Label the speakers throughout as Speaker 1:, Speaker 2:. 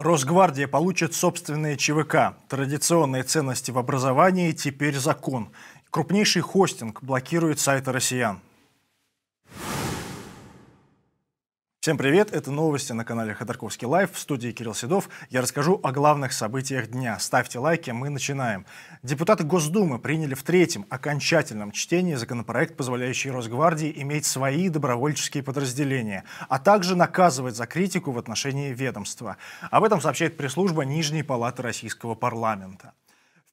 Speaker 1: Росгвардия получит собственные ЧВК. Традиционные ценности в образовании теперь закон. Крупнейший хостинг блокирует сайты россиян. Всем привет, это новости на канале Ходорковский Лайв, в студии Кирилл Седов. Я расскажу о главных событиях дня. Ставьте лайки, мы начинаем. Депутаты Госдумы приняли в третьем окончательном чтении законопроект, позволяющий Росгвардии иметь свои добровольческие подразделения, а также наказывать за критику в отношении ведомства. Об этом сообщает пресс-служба Нижней Палаты Российского парламента.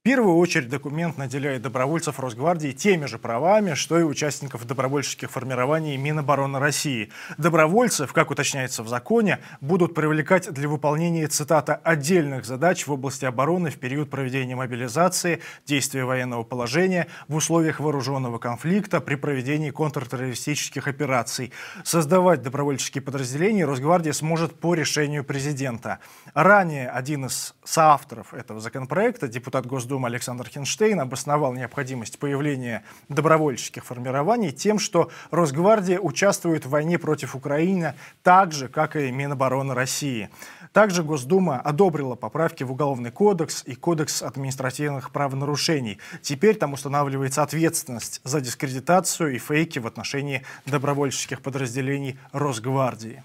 Speaker 1: В первую очередь документ наделяет добровольцев Росгвардии теми же правами, что и участников добровольческих формирований Минобороны России. Добровольцев, как уточняется в законе, будут привлекать для выполнения, цитата, «отдельных задач в области обороны в период проведения мобилизации, действия военного положения, в условиях вооруженного конфликта, при проведении контртеррористических операций». Создавать добровольческие подразделения Росгвардия сможет по решению президента. Ранее один из соавторов этого законопроекта, депутат Госдумы, Госдумы Александр Хинштейн обосновал необходимость появления добровольческих формирований тем, что Росгвардия участвует в войне против Украины так же, как и Минобороны России. Также Госдума одобрила поправки в Уголовный кодекс и Кодекс административных правонарушений. Теперь там устанавливается ответственность за дискредитацию и фейки в отношении добровольческих подразделений Росгвардии.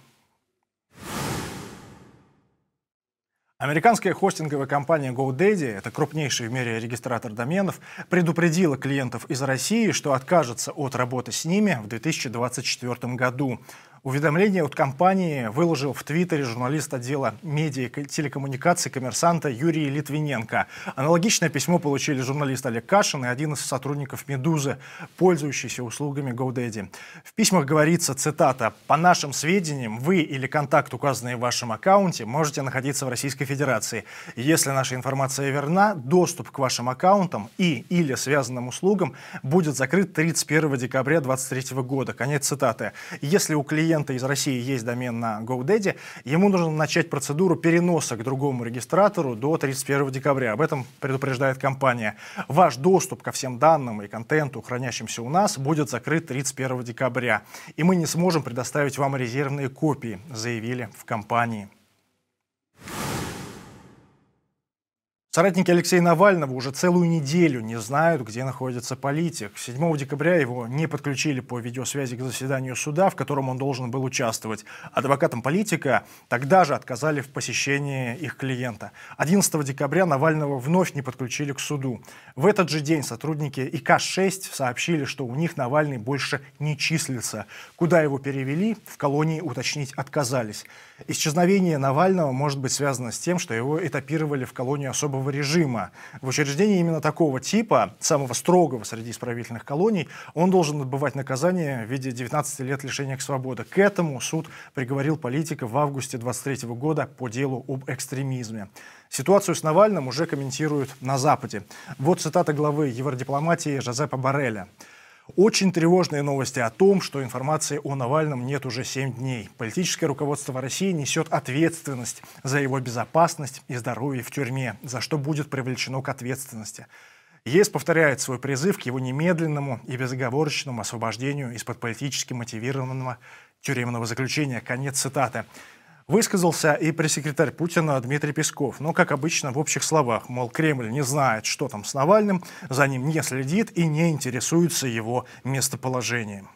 Speaker 1: Американская хостинговая компания GoDaddy, это крупнейший в мире регистратор доменов, предупредила клиентов из России, что откажется от работы с ними в 2024 году. Уведомление от компании выложил в Твиттере журналист отдела медиа и телекоммуникаций коммерсанта Юрий Литвиненко. Аналогичное письмо получили журналист Олег Кашин и один из сотрудников «Медузы», пользующийся услугами GoDaddy. В письмах говорится, цитата, «По нашим сведениям, вы или контакт, указанный в вашем аккаунте, можете находиться в Российской Федерации. Если наша информация верна, доступ к вашим аккаунтам и или связанным услугам будет закрыт 31 декабря 2023 года». Конец цитаты. Если у клиента клиента из России есть домен на GoDaddy, ему нужно начать процедуру переноса к другому регистратору до 31 декабря. Об этом предупреждает компания. Ваш доступ ко всем данным и контенту, хранящимся у нас, будет закрыт 31 декабря. И мы не сможем предоставить вам резервные копии, заявили в компании. Соратники Алексея Навального уже целую неделю не знают, где находится политик. 7 декабря его не подключили по видеосвязи к заседанию суда, в котором он должен был участвовать. Адвокатам политика тогда же отказали в посещении их клиента. 11 декабря Навального вновь не подключили к суду. В этот же день сотрудники ИК-6 сообщили, что у них Навальный больше не числится. Куда его перевели, в колонии уточнить отказались. Исчезновение Навального может быть связано с тем, что его этапировали в колонию особого тоталитарного режима. В учреждении именно такого типа, самого строгого среди исправительных колоний, он должен отбывать наказание в виде 19 лет лишения свободы. К этому суд приговорил политика в августе 23 года по делу об экстремизме. Ситуацию с Навальным уже комментируют на Западе. Вот цитата главы евродипломатии Жозепа Барреля. Очень тревожные новости о том, что информации о Навальном нет уже 7 дней. Политическое руководство России несет ответственность за его безопасность и здоровье в тюрьме, за что будет привлечено к ответственности. ЕС повторяет свой призыв к его немедленному и безоговорочному освобождению из-под политически мотивированного тюремного заключения. Конец цитаты. Высказался и пресс-секретарь Путина Дмитрий Песков, но, как обычно, в общих словах, мол, Кремль не знает, что там с Навальным, за ним не следит и не интересуется его местоположением.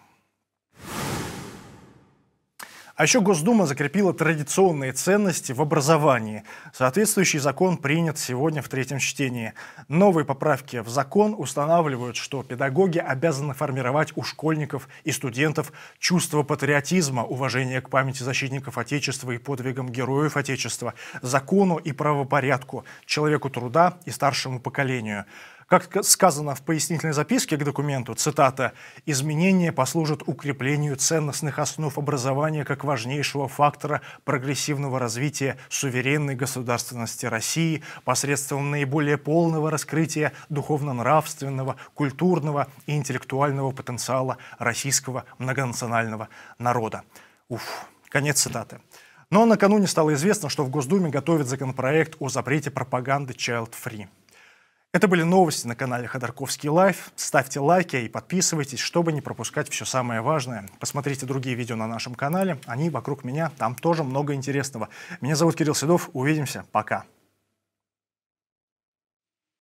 Speaker 1: А еще Госдума закрепила традиционные ценности в образовании. Соответствующий закон принят сегодня в третьем чтении. Новые поправки в закон устанавливают, что педагоги обязаны формировать у школьников и студентов чувство патриотизма, уважение к памяти защитников Отечества и подвигам героев Отечества, закону и правопорядку, человеку труда и старшему поколению. Как сказано в пояснительной записке к документу, цитата, «изменения послужат укреплению ценностных основ образования как важнейшего фактора прогрессивного развития суверенной государственности России посредством наиболее полного раскрытия духовно-нравственного, культурного и интеллектуального потенциала российского многонационального народа». Уф, конец цитаты. Но накануне стало известно, что в Госдуме готовят законопроект о запрете пропаганды Child Free. Это были новости на канале Ходорковский Лайф. Ставьте лайки и подписывайтесь, чтобы не пропускать все самое важное. Посмотрите другие видео на нашем канале, они вокруг меня, там тоже много интересного. Меня зовут Кирилл Седов, увидимся, пока.